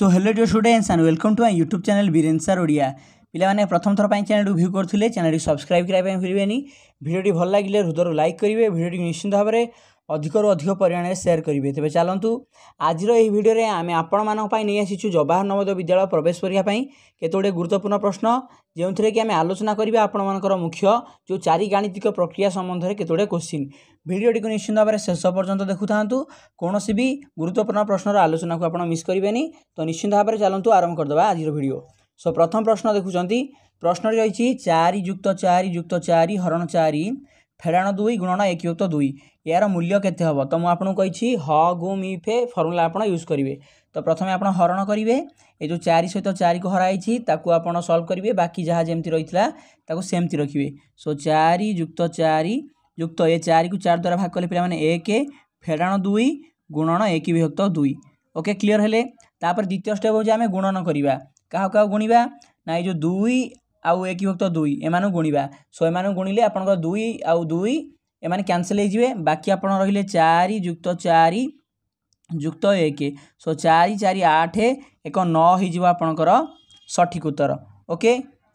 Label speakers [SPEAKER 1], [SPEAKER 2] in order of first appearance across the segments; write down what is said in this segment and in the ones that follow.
[SPEAKER 1] so hello dear students and welcome to my YouTube channel Biren sir Odia ପିଲାମାନେ ପ୍ରଥମ ଥର ପାଇଁ ଚ୍ୟାନେଲ୍କୁ ଭିୟୁ କରୁଥିଲେ ଚ୍ୟାନେଲ୍କୁ ସବସ୍କ୍ରାଇବ୍ କରିବା ପାଇଁ ଭୁଲିବେନି ଭିଡ଼ିଓଟି ଭଲ ଲାଗିଲେ ହୃଦୟରୁ ଲାଇକ୍ କରିବେ ଭିଡ଼ିଓଟି ନିଶ୍ଚିନ୍ତ ଭାବରେ ଅଧିକରୁ ଅଧିକ ପରିମାଣରେ ସେୟାର କରିବେ ତେବେ ଚାଲନ୍ତୁ ଆଜିର ଏହି ଭିଡ଼ିଓରେ ଆମେ ଆପଣମାନଙ୍କ ପାଇଁ ନେଇ ଆସିଛୁ ଜବାହର ନବୋଦୟ ବିଦ୍ୟାଳୟ ପ୍ରବେଶ ପରୀକ୍ଷା ପାଇଁ କେତେ ଗୁଡ଼ିଏ ଗୁରୁତ୍ୱପୂର୍ଣ୍ଣ ପ୍ରଶ୍ନ ଯେଉଁଥିରେ କି ଆମେ ଆଲୋଚନା କରିବା ଆପଣମାନଙ୍କର ମୁଖ୍ୟ ଯେଉଁ ଚାରି ଗାଣିତିକ ପ୍ରକ୍ରିୟା ସମ୍ବନ୍ଧରେ କେତେଗୁଡ଼ିଏ କୋଶ୍ଚିନ୍ ଭିଡ଼ିଓଟିକୁ ନିଶ୍ଚିନ୍ତ ଭାବରେ ଶେଷ ପର୍ଯ୍ୟନ୍ତ ଦେଖୁଥାନ୍ତୁ କୌଣସି ବି ଗୁରୁତ୍ୱପୂର୍ଣ୍ଣ ପ୍ରଶ୍ନର ଆଲୋଚନାକୁ ଆପଣ ମିସ୍ କରିବେନି ତ ନିଶ୍ଚିନ୍ତ ଭାବରେ ଚାଲନ୍ତୁ ଆରମ୍ଭ କରିଦେବା ଆଜିର ଭିଡ଼ିଓ ସୋ ପ୍ରଥମ ପ୍ରଶ୍ନ ଦେଖୁଛନ୍ତି ପ୍ରଶ୍ନରେ ରହିଛି ଚାରି ଯୁକ୍ତ ଚାରି ଯୁକ୍ତ ଚାରି ହରଣ ଚାରି ଫେଡ଼ାଣ ଦୁଇ ଗୁଣନ ଏକ ଯୁକ୍ତ ଦୁଇ ଏହାର ମୂଲ୍ୟ କେତେ ହେବ ତ ମୁଁ ଆପଣଙ୍କୁ କହିଛି ହ ଗୁମ୍ ଇଫେ ଫର୍ମୁଲା ଆପଣ ୟୁଜ୍ କରିବେ তো প্রথমে আপনার হরণ করবে এই যে চারি সহ চারিকে হরাইছি তাকে আপনার সলভ করবে বাকি যা যেমি রয়েছে তাকে সেমতি রাখবে সো চারি যুক্ত চারি যুক্ত এ চারিকে চার দ্বারা ভাগ কলে পিলা মানে এক ফেরাণ দুই গুণন এক বিভক্ত দুই ওকে ক্লিয়ার হলে তাপরে দ্বিতীয় স্টেপ হচ্ছে আমি গুণন করা কাহ কাহ গুণবা না এই যে দুই আউ এক বিভক্ত দুই এমান গুণবা সো এমান গুণলে আপনার দুই আউ দুই এমানে ক্যানসেল হয়ে যাবে বাকি আপনার রহলে চারি যুক্ত চারি ଯୁକ୍ତ ଏକ ସୋ ଚାରି ଚାରି ଆଠ ଏକ ନଅ ହେଇଯିବ ଆପଣଙ୍କର ସଠିକ୍ ଉତ୍ତର ଓକେ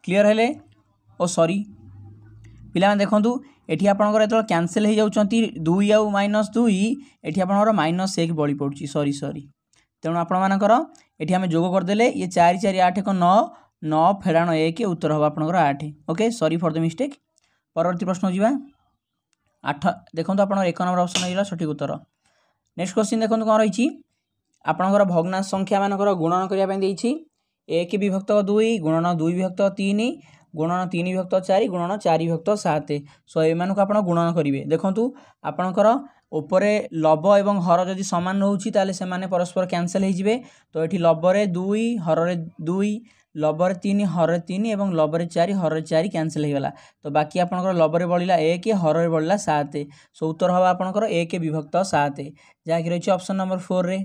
[SPEAKER 1] କ୍ଲିଅର୍ ହେଲେ ଓ ସରି ପିଲାମାନେ ଦେଖନ୍ତୁ ଏଠି ଆପଣଙ୍କର ଯେତେବେଳେ କ୍ୟାନସେଲ୍ ହୋଇଯାଉଛନ୍ତି ଦୁଇ ଆଉ ମାଇନସ୍ ଦୁଇ ଏଠି ଆପଣଙ୍କର ମାଇନସ୍ ଏକ ବଳି ପଡ଼ୁଛି ସରି ସରି ତେଣୁ ଆପଣମାନଙ୍କର ଏଠି ଆମେ ଯୋଗ କରିଦେଲେ ଇଏ ଚାରି ଚାରି ଆଠ ଏକ ନଅ ନଅ ଫେଡ଼ାଣ ଏକ ଉତ୍ତର ହେବ ଆପଣଙ୍କର ଆଠ okay sorry for the mistake ପରବର୍ତ୍ତୀ ପ୍ରଶ୍ନ ଯିବା ଆଠ ଦେଖନ୍ତୁ ଆପଣଙ୍କର ଏକ ନମ୍ବର ଅପସନ୍ ହେଇଗଲା ସଠିକ୍ ଉତ୍ତର ନେକ୍ସଟ କ୍ୱେଶ୍ଚିନ୍ ଦେଖନ୍ତୁ କ'ଣ ରହିଛି ଆପଣଙ୍କର ଭଗ୍ନାଶ ସଂଖ୍ୟାମାନଙ୍କର ଗୁଣନ କରିବା ପାଇଁ ଦେଇଛି ଏକ ବିଭକ୍ତ ଦୁଇ ଗୁଣନ ଦୁଇ ବିଭକ୍ତ ତିନି ଗୁଣନ ତିନି ବିଭକ୍ତ ଚାରି ଗୁଣନ ଚାରି ବିଭକ୍ତ ସାତ ସୋ ଏମାନଙ୍କୁ ଆପଣ ଗୁଣନ କରିବେ ଦେଖନ୍ତୁ ଆପଣଙ୍କର উপরে লব এবং হর যদি সমান রয়েছে তাহলে সেমানে পরস্পর ক্যানসেল হয়ে যাবে তো এটি লবরে দুই হররে দুই লবরে তিন হররে তিন এবং লবরে চারি হররে চারি ক্যানসেল হয়েগলা তো বাকি আপনার লবরে বলিলা এক হররে বলিলা সাত সো উত্তর হওয়া আপনার এক বিভক্ত সাত যা কি রয়েছে অপশন নম্বর ফোর্রে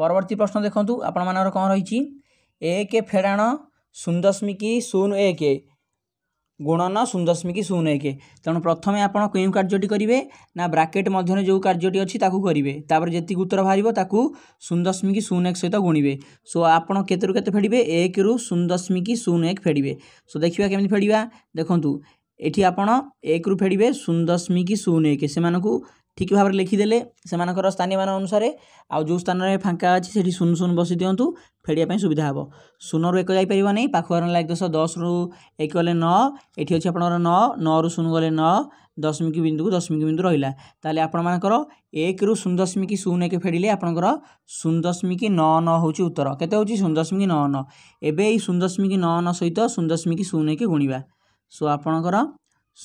[SPEAKER 1] পরবর্তী প্রশ্ন দেখুন আপনার কম রয়েছে এক ফেড়াণ শূন্য দশমিক শূন্য এক গুণন শূন্যদশমিক শূন্য এক তেমন প্রথমে আপনার কেউ কার্যটি করবে না ব্রাকেট মধ্যে যে কার্যটি অছি তাকে করবে তাপরে যেত উত্তর বাহার তাকে শূন্য দশমিক শূন্য এক সহ গুণবে সো আপনার কেতরু কেতে ফেড়বে এক রু শূন্য দশমিক শূন্য এক ফেড়বে সো দেখা কেমি ফেড়া দেখুন এটি আপনার এক রু ফেড়বে শূন্য দশমিক শূন্য এক সে ଠିକ୍ ଭାବରେ ଲେଖିଦେଲେ ସେମାନଙ୍କର ସ୍ଥାନୀୟମାନ ଅନୁସାରେ ଆଉ ଯେଉଁ ସ୍ଥାନରେ ଫାଙ୍କା ଅଛି ସେଠି ଶୂନ ଶୂନ ବସି ଦିଅନ୍ତୁ ଫେଡ଼ିବା ପାଇଁ ସୁବିଧା ହେବ ଶୂନରୁ ଏକ ଯାଇପାରିବନି ପାଖକୁ ଗଲେ ଏକ ଦଶ ଦଶରୁ ଏକ ଗଲେ ନଅ ଏଠି ଅଛି ଆପଣଙ୍କର ନଅ ନଅରୁ ଶୂନ ଗଲେ ନଅ ଦଶମିକ ବିନ୍ଦୁକୁ ଦଶମିକ ବିନ୍ଦୁ ରହିଲା ତାହେଲେ ଆପଣମାନଙ୍କର ଏକରୁ ଶୂନ ଦଶମିକ ଶୂନ ଏକ ଫେଡ଼ିଲେ ଆପଣଙ୍କର ଶୂନ ଦଶମିକ ନଅ ନଅ ହେଉଛି ଉତ୍ତର କେତେ ହେଉଛି ଶୂନ ଦଶମିକ ନଅ ନଅ ଏବେ ଏଇ ଶୂନ ଦଶମିକ ନଅ ନଅ ସହିତ ଶୂନ ଦଶମିକ ଶୂନ ଏକ ଗୁଣିବା ସୋ ଆପଣଙ୍କର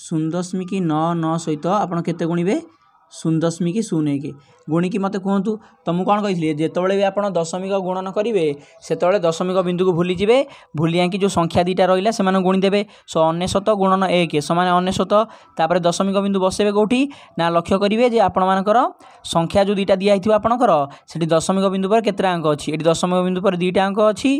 [SPEAKER 1] ଶୂନ ଦଶମିକ ନଅ ନଅ ସହିତ ଆପଣ କେତେ ଗୁଣିବେ ଶୂନ ଦଶମିକ ଶୂନ ଏକ ଗୁଣିକି ମୋତେ କୁହନ୍ତୁ ତ ମୁଁ କ'ଣ କହିଥିଲି ଯେତେବେଳେ ବି ଆପଣ ଦଶମିକ ଗୁଣନ କରିବେ ସେତେବେଳେ ଦଶମିକ ବିନ୍ଦୁକୁ ଭୁଲିଯିବେ ଭୁଲି ଯାଇକି ଯେଉଁ ସଂଖ୍ୟା ଦୁଇଟା ରହିଲା ସେମାନଙ୍କୁ ଗୁଣିଦେବେ ସୋ ଅନେଶତ ଗୁଣନ ଏକ ସମାନ ଅନେଶତ ତାପରେ ଦଶମିକ ବିନ୍ଦୁ ବସେଇବେ କେଉଁଠି ନା ଲକ୍ଷ୍ୟ କରିବେ ଯେ ଆପଣମାନଙ୍କର ସଂଖ୍ୟା ଯେଉଁ ଦୁଇଟା ଦିଆହେଇଥିବ ଆପଣଙ୍କର ସେଠି ଦଶମିକ ବିନ୍ଦୁ ପରେ କେତେଟା ଅଙ୍କ ଅଛି ଏଠି ଦଶମିକ ବିନ୍ଦୁ ପରେ ଦୁଇଟା ଅଙ୍କ ଅଛି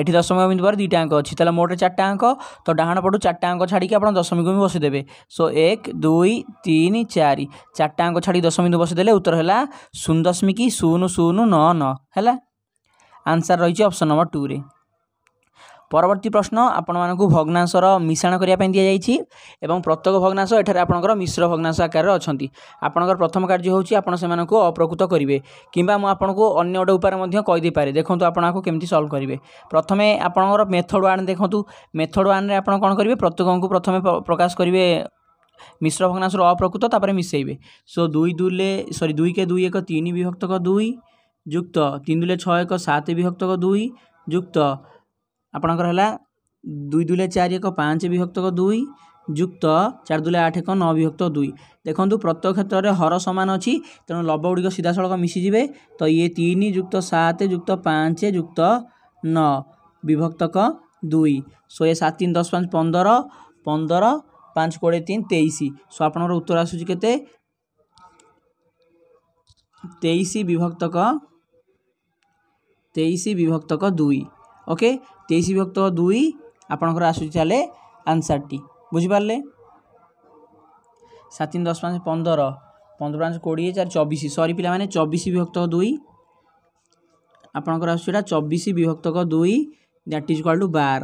[SPEAKER 1] এটি দশমিক বিন্দু পরে দুইটা অঙ্ক অছি তাহলে মোটে চারটা অঙ্ক তো ডাহাণ পটু চারটা অঙ্ক ছাড়িকি আপনার দশমিক বিন্দু বসাইদেবে সো এক দুই তিন চারি চারটা অঙ্ক ছাড়ি দশমিক বিন্দু বসাইদেলে উত্তর হল শূন্য দশমিক শূন্য শূন্য ন ন হল আনসার রয়েছে অপশন নম্বর টুরে ପରବର୍ତ୍ତୀ ପ୍ରଶ୍ନ ଆପଣମାନଙ୍କୁ ଭଗ୍ନାଂଶର ମିଶାଣ କରିବା ପାଇଁ ଦିଆଯାଇଛି ଏବଂ ପ୍ରତ୍ୟେକ ଭଗ୍ନାଂଶ ଏଠାରେ ଆପଣଙ୍କର ମିଶ୍ର ଭଗ୍ନାଂଶ ଆକାରରେ ଅଛନ୍ତି ଆପଣଙ୍କର ପ୍ରଥମ କାର୍ଯ୍ୟ ହେଉଛି ଆପଣ ସେମାନଙ୍କୁ ଅପ୍ରକୃତ କରିବେ କିମ୍ବା ମୁଁ ଆପଣଙ୍କୁ ଅନ୍ୟ ଗୋଟେ ଉପାୟରେ ମଧ୍ୟ କହିଦେଇପାରେ ଦେଖନ୍ତୁ ଆପଣ ଆକୁ କେମିତି ସଲ୍ଭ କରିବେ ପ୍ରଥମେ ଆପଣଙ୍କର ମେଥଡ଼ ୱାନ୍ ଦେଖନ୍ତୁ ମେଥଡ଼ ୱାନ୍ରେ ଆପଣ କ'ଣ କରିବେ ପ୍ରତ୍ୟେକଙ୍କୁ ପ୍ରଥମେ ପ୍ରକାଶ କରିବେ ମିଶ୍ର ଭଗ୍ନାଂଶର ଅପ୍ରକୃତ ତାପରେ ମିଶାଇବେ ସୋ ଦୁଇ ଦୁଲେ ସରି ଦୁଇ କେ ଦୁଇ ଏକ ତିନି ବିଭକ୍ତକ ଦୁଇ ଯୁକ୍ତ ତିନି ଦୁଲେ ଛଅ ଏକ ସାତ ବିଭକ୍ତକ ଦୁଇ ଯୁକ୍ତ ଆପଣଙ୍କର ହେଲା ଦୁଇ ଦୁଲେ ଚାରି ଏକ ପାଞ୍ଚ ବିଭକ୍ତକ ଦୁଇ ଯୁକ୍ତ ଚାରି ଦୁଲେ ଆଠ ଏକ ନଅ ବିଭକ୍ତ ଦୁଇ ଦେଖନ୍ତୁ ପ୍ରତ୍ୟେକ କ୍ଷେତ୍ରରେ ହର ସମାନ ଅଛି ତେଣୁ ଲବ ଗୁଡ଼ିକ ସିଧାସଳଖ ମିଶିଯିବେ ତ ଇଏ ତିନି ଯୁକ୍ତ ସାତ ଯୁକ୍ତ ପାଞ୍ଚ ଯୁକ୍ତ ନଅ ବିଭକ୍ତକ ଦୁଇ ସୋ ଏ ସାତ ତିନି ଦଶ ପାଞ୍ଚ ପନ୍ଦର ପନ୍ଦର ପାଞ୍ଚ କୋଡ଼ିଏ ତିନି ତେଇଶ ସୋ ଆପଣଙ୍କର ଉତ୍ତର ଆସୁଛି କେତେ ତେଇଶ ବିଭକ୍ତକ ତେଇଶ ବିଭକ୍ତକ ଦୁଇ ওকে তেইশ বিভক্ত দুই ଆପଣଙ୍କର ଆସୁଛି ତାହେଲେ ଆନ୍ସର୍ଟି ବୁଝିପାରିଲେ ସାତ ତିନି ଦଶ ପାଞ୍ଚ ପନ୍ଦର ପନ୍ଦର ପାଞ୍ଚ କୋଡ଼ିଏ ଚାରି ଚବିଶ ସରି ପିଲାମାନେ ଚବିଶ ବିଭକ୍ତ ଦୁଇ ଆପଣଙ୍କର ଆସୁଛି ଏଇଟା ଚବିଶ ବିଭକ୍ତକ ଦୁଇ ଦ୍ୟାଟ୍ ଇଜ୍ କଲ୍ ଟୁ ବାର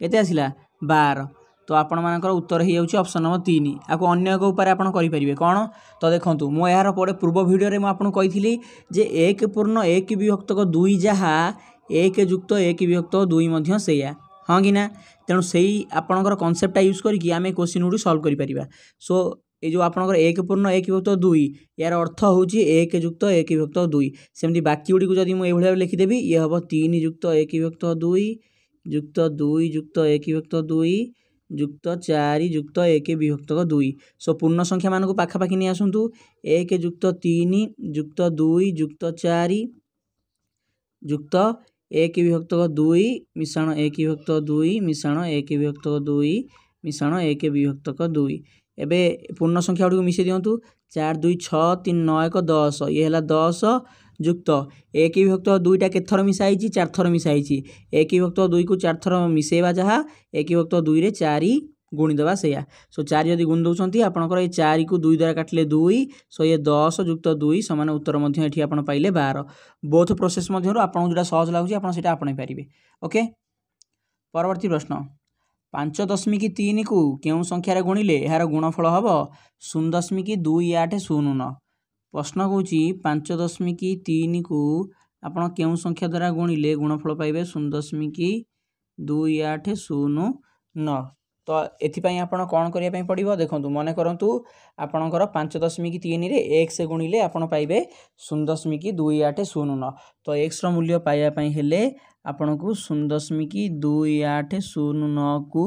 [SPEAKER 1] କେତେ ଆସିଲା ବାର ତ ଆପଣମାନଙ୍କର ଉତ୍ତର ହୋଇଯାଉଛି ଅପସନ୍ ନମ୍ବର ତିନି ଆକୁ ଅନ୍ୟ ଏକ ଉପାୟରେ ଆପଣ କରିପାରିବେ କ'ଣ ତ ଦେଖନ୍ତୁ ମୁଁ ଏହାର ପରେ ପୂର୍ବ ଭିଡ଼ିଓରେ ମୁଁ ଆପଣଙ୍କୁ କହିଥିଲି ଯେ ଏକ ପୂର୍ଣ୍ଣ ଏକ ବିଭକ୍ତକ ଦୁଇ ଯାହା ଏକ ଯୁକ୍ତ ଏକ ବିଭକ୍ତ ଦୁଇ ମଧ୍ୟ ସେଇଆ ହଁ କି ନା ତେଣୁ ସେଇ ଆପଣଙ୍କର କନସେପ୍ଟଟା ୟୁଜ୍ କରିକି ଆମେ କୋଶ୍ଚିନ୍ ଗୁଡ଼ିକୁ ସଲ୍ଭ କରିପାରିବା ସୋ ଏ ଯେଉଁ ଆପଣଙ୍କର ଏକ ପୂର୍ଣ୍ଣ ଏକ ବିଭକ୍ତ ଦୁଇ ଏହାର ଅର୍ଥ ହେଉଛି ଏକ ଯୁକ୍ତ ଏକ ବିଭକ୍ତ ଦୁଇ ସେମିତି ବାକି ଗୁଡ଼ିକୁ ଯଦି ମୁଁ ଏଇଭଳି ଭାବେ ଲେଖିଦେବି ଇଏ ହେବ ତିନି ଯୁକ୍ତ ଏକ ବିଭକ୍ତ ଦୁଇ ଯୁକ୍ତ ଦୁଇ ଯୁକ୍ତ ଏକ ବିଭକ୍ତ ଦୁଇ ଯୁକ୍ତ ଚାରି ଯୁକ୍ତ ଏକ ବିଭକ୍ତ ଦୁଇ ସୋ ପୂର୍ଣ୍ଣ ସଂଖ୍ୟାମାନଙ୍କୁ ପାଖାପାଖି ନେଇ ଆସନ୍ତୁ ଏକ ଯୁକ୍ତ ତିନି ଯୁକ୍ତ ଦୁଇ ଯୁକ୍ତ ଚାରି ଯୁକ୍ତ ଏକ ବିଭକ୍ତ ଦୁଇ ମିଶାଣ ଏକ ବିଭକ୍ତ ଦୁଇ ମିଶାଣ ଏକ ବିଭକ୍ତ ଦୁଇ ମିଶାଣ ଏକ ବିଭକ୍ତକ ଦୁଇ ଏବେ ପୂର୍ଣ୍ଣ ସଂଖ୍ୟା ଗୁଡ଼ିକୁ ମିଶାଇ ଦିଅନ୍ତୁ ଚାରି ଦୁଇ ଛଅ ତିନି ନଅ ଏକ ଦଶ ଇଏ ହେଲା ଦଶ ଯୁକ୍ତ ଏକ ବିଭକ୍ତ ଦୁଇଟା କେତେଥର ମିଶା ହେଇଛି ଚାରିଥର ମିଶା ହେଇଛି ଏକ ବିଭକ୍ତ ଦୁଇକୁ ଚାରିଥର ମିଶାଇବା ଯାହା ଏକ ବିଭକ୍ତ ଦୁଇରେ ଚାରି গুণিদেবা ସେଇଆ ସୋ ଚାରି ଯଦି ଗୁଣି ଦେଉଛନ୍ତି ଆପଣଙ୍କର ଏଇ ଚାରିକୁ ଦୁଇ ଦ୍ୱାରା କାଟିଲେ ଦୁଇ ସୋ ଇଏ ଦଶ ଯୁକ୍ତ ଦୁଇ ସମାନ ଉତ୍ତର ମଧ୍ୟ ଏଠି ଆପଣ ପାଇଲେ ବାର ବୋଥ୍ ପ୍ରୋସେସ୍ ମଧ୍ୟରୁ ଆପଣଙ୍କୁ ଯେଉଁଟା ସହଜ ଲାଗୁଛି ଆପଣ ସେଇଟା ଆପଣେଇ ପାରିବେ ଓକେ ପରବର୍ତ୍ତୀ ପ୍ରଶ୍ନ ପାଞ୍ଚ ଦଶମିକ ତିନିକୁ କେଉଁ ସଂଖ୍ୟାରେ ଗୁଣିଲେ ଏହାର ଗୁଣଫଳ ହେବ ଶୂନ ଦଶମିକ ଦୁଇ ଆଠ ଶୂନ ନଅ ପ୍ରଶ୍ନ କହୁଛି ପାଞ୍ଚ ଦଶମିକ ତିନିକୁ ଆପଣ କେଉଁ ସଂଖ୍ୟା ଦ୍ୱାରା ଗୁଣିଲେ ଗୁଣଫଳ ପାଇବେ ଶୂନ ଦଶମିକ ଦୁଇ ଆଠ ଶୂନ ନଅ ତ ଏଥିପାଇଁ ଆପଣ କ'ଣ କରିବା ପାଇଁ ପଡ଼ିବ ଦେଖନ୍ତୁ ମନେ କରନ୍ତୁ ଆପଣଙ୍କର ପାଞ୍ଚ ଦଶମିକ ତିନିରେ ଏକ୍ସ ଗୁଣିଲେ ଆପଣ ପାଇବେ ଶୂନ ଦଶମିକ ଦୁଇ ଆଠ ଶୂନ ନଅ ତ ଏକ୍ସର ମୂଲ୍ୟ ପାଇବା ପାଇଁ ହେଲେ ଆପଣଙ୍କୁ ଶୂନ ଦଶମିକ ଦୁଇ ଆଠ ଶୂନ ନଅକୁ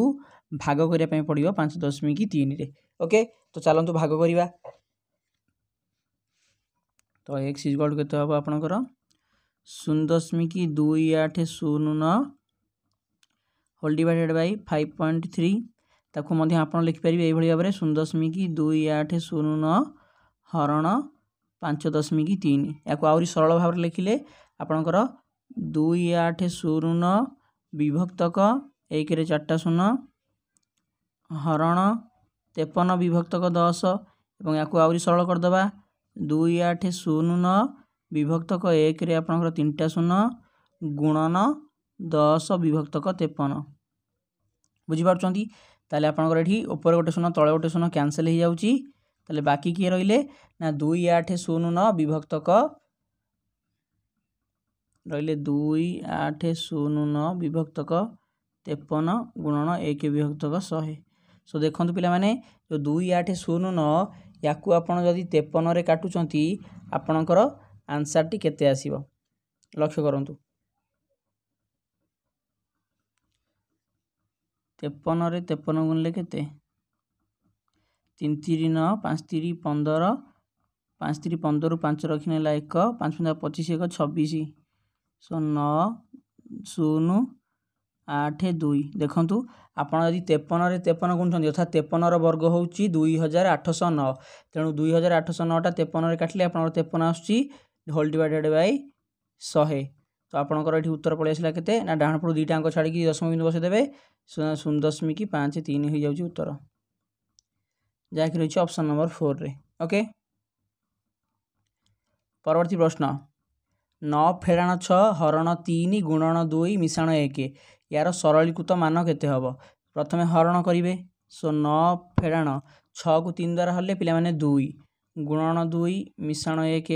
[SPEAKER 1] ଭାଗ କରିବା ପାଇଁ ପଡ଼ିବ ପାଞ୍ଚ ଦଶମିକ ତିନିରେ ଓକେ ତ ଚାଲନ୍ତୁ ଭାଗ କରିବା ତ ଏକ୍ସ ଇଜ୍ୱାଲ୍ କେତେ ହେବ ଆପଣଙ୍କର শূন্য দশমিক দুই আট শূন্য ন whole divided by five point three ତାକୁ ମଧ୍ୟ ଆପଣ ଲେଖିପାରିବେ ଏହିଭଳି ଭାବରେ ଶୂନ ଦଶମିକ ଦୁଇ ଆଠ ଶୂନ ନଅ ହରଣ ପାଞ୍ଚ ଦଶମିକ ତିନି ଏହାକୁ ଆହୁରି ସରଳ ଭାବରେ ଲେଖିଲେ ଆପଣଙ୍କର ଦୁଇ ଆଠ ଶୂନ ନଅ ବିଭକ୍ତକ ଏକରେ ଚାରିଟା ଶୂନ ହରଣ ତେପନ ବିଭକ୍ତକ ଦଶ ଏବଂ ଏହାକୁ ଆହୁରି ସରଳ କରିଦେବା ଦୁଇ ଆଠ ଶୂନ ନଅ ବିଭକ୍ତକ ଏକରେ ଆପଣଙ୍କର ତିନିଟା ଶୂନ ଗୁଣନ ଦଶ ବିଭକ୍ତକ ତେପନ ବୁଝିପାରୁଛନ୍ତି ତାହେଲେ ଆପଣଙ୍କର ଏଠି ଉପରେ ଗୋଟେ ଶୂନ ତଳେ ଗୋଟେ ଶୂନ କ୍ୟାନସଲ୍ ହୋଇଯାଉଛି ତାହେଲେ ବାକି କିଏ ରହିଲେ ନା ଦୁଇ ଆଠ ଶୂନ ନଅ ବିଭକ୍ତ କ ରହିଲେ ଦୁଇ ଆଠ ଶୂନ ନଅ ବିଭକ୍ତ କ ତେପନ ଗୁଣନ ଏକ ବିଭକ୍ତ କ ଶହେ ସୋ ଦେଖନ୍ତୁ ପିଲାମାନେ ଯେଉଁ ଦୁଇ ଆଠ ଶୂନ ନଅ ୟାକୁ ଆପଣ ଯଦି ତେପନରେ କାଟୁଛନ୍ତି ଆପଣଙ୍କର ଆନ୍ସାର୍ଟି କେତେ ଆସିବ ଲକ୍ଷ୍ୟ କରନ୍ତୁ ତେପନରେ ତେପନ ଗୁଣିଲେ କେତେ ତିନି ତିରି ନଅ ପାଞ୍ଚ ତିରି ପନ୍ଦର ପାଞ୍ଚ ତିରି ପନ୍ଦରରୁ ପାଞ୍ଚ ରଖିନେ ହେଲା ଏକ ପାଞ୍ଚ ପନ୍ଦର ପଚିଶ ଏକ ଛବିଶ ସୋ ନଅ ଶୂନ ଆଠ ଦୁଇ ଦେଖନ୍ତୁ ଆପଣ ଯଦି ତେପନରେ ତେପନ ଗୁଣୁଛନ୍ତି ଅର୍ଥାତ ତେପନର ବର୍ଗ ହେଉଛି ଦୁଇ ହଜାର ଆଠଶହ ନଅ ତେଣୁ ଦୁଇ ହଜାର ଆଠଶହ ନଅଟା ତେପନରେ କାଟିଲେ ଆପଣଙ୍କର ତେପନ ଆସୁଛି ହୋଲ୍ ଡିଭାଇଡ଼େଡ଼ ବାଇ ଶହେ তো আপনার এটি উত্তর পড়ে আসলা কেতে না ডাহাণপটু দুইটা অঙ্ক ছাড়ি দশম বিন্দু বসাই দেবে শূন্য দশমিক পাঁচ তিন হয়ে যাচ্ছে উত্তর যা কি রয়েছে অপশন নম্বর ফোর্রে ওকে পরবর্তী প্রশ্ন ন ফেড়াণ ছ হরণ তিন গুণন দুই মিশ্রাণ এক ইয়ার সরলীকৃত মান কেতে হব প্রথমে হরণ করবে সো ন ফেড়াণ ছকু তিন দ্বারা হলে পিলামানে দুই গুণন দুই মিশ্রাণ এক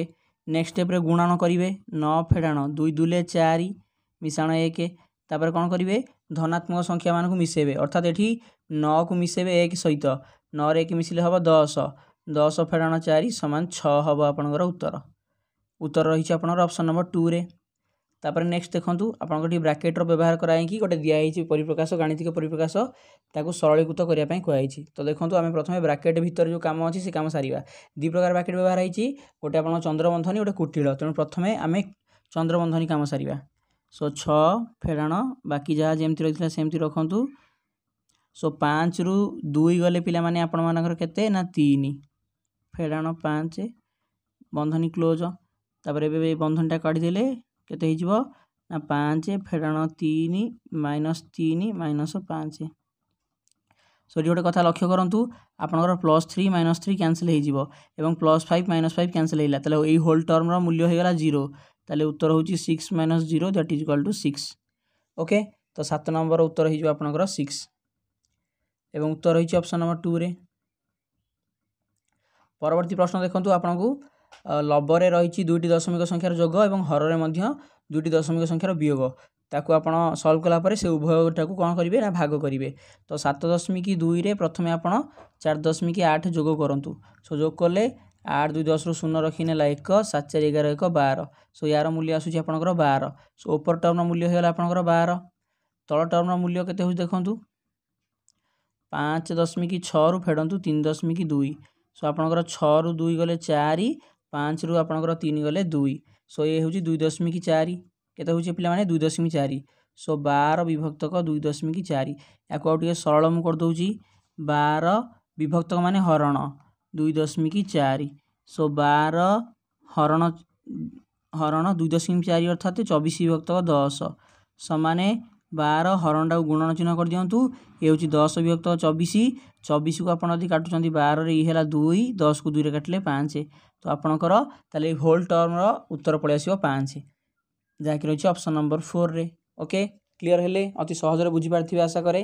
[SPEAKER 1] ନେକ୍ସଟ ଷ୍ଟେପ୍ରେ ଗୁଣନ କରିବେ ନଅ ଫେଡ଼ାଣ ଦୁଇ ଦୁଲେ ଚାରି ମିଶାଣ ଏକ ତାପରେ କ'ଣ କରିବେ ଧନାତ୍ମକ ସଂଖ୍ୟାମାନଙ୍କୁ ମିଶାଇବେ ଅର୍ଥାତ୍ ଏଠି ନଅକୁ ମିଶାଇବେ ଏକ ସହିତ ନଅରେ ଏକ ମିଶିଲେ ହେବ ଦଶ ଦଶ ଫେଡ଼ାଣ ଚାରି ସମାନ ଛଅ ହେବ ଆପଣଙ୍କର ଉତ୍ତର ଉତ୍ତର ରହିଛି ଆପଣଙ୍କର ଅପସନ୍ ନମ୍ବର ଟୁରେ তাপরে নেক্সট দেখন্তু আপনাঙ্কটি ବ୍ରାକେଟ୍ର ବ୍ୟବହାର କରାଯାଇକି ଗୋଟେ ଦିଆହେଇଛି ପରିପ୍ରକାଶ ଗାଣିତିକ ପରିପ୍ରକାଶ ତାକୁ ସରଳୀକୃତ କରିବା ପାଇଁ କୁହାଯାଇଛି ତ ଦେଖନ୍ତୁ ଆମେ ପ୍ରଥମେ ବ୍ରାକେଟ୍ ଭିତରେ ଯେଉଁ କାମ ଅଛି ସେ କାମ ସାରିବା ଦୁଇ ପ୍ରକାର ବ୍ରାକେଟ୍ ବ୍ୟବହାର ହେଇଛି ଗୋଟେ ଆପଣଙ୍କ ଚନ୍ଦ୍ରବନ୍ଧନୀ ଗୋଟେ କୁଟିଳ ତେଣୁ ପ୍ରଥମେ ଆମେ ଚନ୍ଦ୍ରବନ୍ଧନୀ କାମ ସାରିବା ସୋ ଛଅ ଫେଡ଼ାଣ ବାକି ଯାହା ଯେମିତି ରହିଥିଲା ସେମିତି ରଖନ୍ତୁ ସୋ ପାଞ୍ଚରୁ ଦୁଇ ଗଲେ ପିଲାମାନେ ଆପଣମାନଙ୍କର କେତେ ନା ତିନି ଫେଡ଼ାଣ ପାଞ୍ଚ ବନ୍ଧନୀ କ୍ଲୋଜ୍ ତାପରେ ଏବେ ବନ୍ଧନୀଟା କାଢ଼ିଦେଲେ କେତେ ହେଇଯିବ ନା ପାଞ୍ଚ ଫେଡ଼ାଣ ତିନି ମାଇନସ୍ ତିନି ମାଇନସ୍ ପାଞ୍ଚ ସରି ଗୋଟେ କଥା ଲକ୍ଷ୍ୟ କରନ୍ତୁ ଆପଣଙ୍କର plus three minus three cancel ହେଇଯିବ ଏବଂ plus five minus five cancel ହେଇଗଲା ତାହେଲେ ଏଇ ହୋଲ୍ ଟର୍ମର ମୂଲ୍ୟ ହେଇଗଲା ଜିରୋ ତାହେଲେ ଉତ୍ତର ହେଉଛି six minus zero that is equal to six okay ତ ସାତ ନମ୍ବର ଉତ୍ତର ହେଇଯିବ ଆପଣଙ୍କର ସିକ୍ସ এবং উত্তর হয়েছে অপশন নম্বর টুরে পরবর্তী প্রশ্ন দেখুন আপনার ଲବରେ ରହିଛି ଦୁଇଟି ଦଶମିକ ସଂଖ୍ୟାର ଯୋଗ ଏବଂ ହରରେ ମଧ୍ୟ ଦୁଇଟି ଦଶମିକ ସଂଖ୍ୟାର ବିୟୋଗ ତାକୁ ଆପଣ ସଲ୍ଭ କଲାପରେ ସେ ଉଭୟଟାକୁ କ'ଣ କରିବେ ନା ଭାଗ କରିବେ ତ ସାତ ଦଶମିକ ଦୁଇରେ ପ୍ରଥମେ ଆପଣ ଚାରି ଦଶମିକ ଆଠ ଯୋଗ କରନ୍ତୁ ସୋ ଯୋଗ କଲେ ଆଠ ଦୁଇ ଦଶରୁ ଶୂନ ରଖିନେଲା ଏକ ସାତ ଚାରି ଏଗାର ଏକ ବାର ସୋ ୟାର ମୂଲ୍ୟ ଆସୁଛି ଆପଣଙ୍କର ବାର ସୋ ଓପର ଟର୍ମର ମୂଲ୍ୟ ହୋଇଗଲା ଆପଣଙ୍କର ବାର ତଳ ଟର୍ମର ମୂଲ୍ୟ କେତେ ହେଉଛି ଦେଖନ୍ତୁ ପାଞ୍ଚ ଦଶମିକ ଛଅରୁ ଫେଡ଼ନ୍ତୁ ତିନି ଦଶମିକ ଦୁଇ ସୋ ଆପଣଙ୍କର ଛଅରୁ ଦୁଇ ଗଲେ ଚାରି पाँच रु आप तीन गले दुई सो ये हूँ दुई दशमिक चार कत हो पाने दुई दशमिक चार सो बार विभक्तक दुई दशमिक चार या सरल मुदे बार विभक्त मान हरण दुई दशमिक चार सो बार हरण हरण दुई दशमिक चार अर्थात चबीस विभक्त दस सामने बार हरण टाक गुणन चिन्ह कर दिंतु ये हूँ दस विभक्त चबीस चबीस को आपड़ काटुच्च बार ये दुई दस को दुई काटिले पाँच ତ ଆପଣଙ୍କର ତାହେଲେ ଏଇ ହୋଲ୍ ଟର୍ମର ଉତ୍ତର ପଳେଇ ଆସିବ ପାଞ୍ଚ ଯାହାକି ରହିଛି ଅପସନ୍ ନମ୍ବର ଫୋର୍ରେ ଓକେ କ୍ଲିଅର୍ ହେଲେ ଅତି ସହଜରେ ବୁଝିପାରିଥିବେ ଆଶା କରେ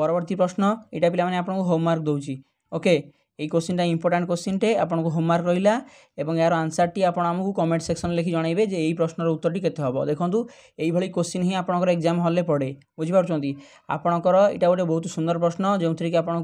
[SPEAKER 1] ପରବର୍ତ୍ତୀ ପ୍ରଶ୍ନ ଏଇଟା ପିଲାମାନେ ଆପଣଙ୍କୁ ହୋମୱାର୍କ ଦେଉଛି ଓକେ এই কোশ্চিনটা ইম্পর্টাট কোশ্চিনটে আপনার হোমওয়ার্ক রহলা এবং এর আনসারটি আপনার আমি কমেন্ট সেকশন লিখি জনাইবে যে এই প্রশ্নর উত্তরটি কেতে হব দেখুন এইভাবে কোশ্চিন হি আপনার এক্সাম হলে পড়ে বুঝিপার আপনার এটা গোটে বহুত সুন্দর প্রশ্ন যে আপনার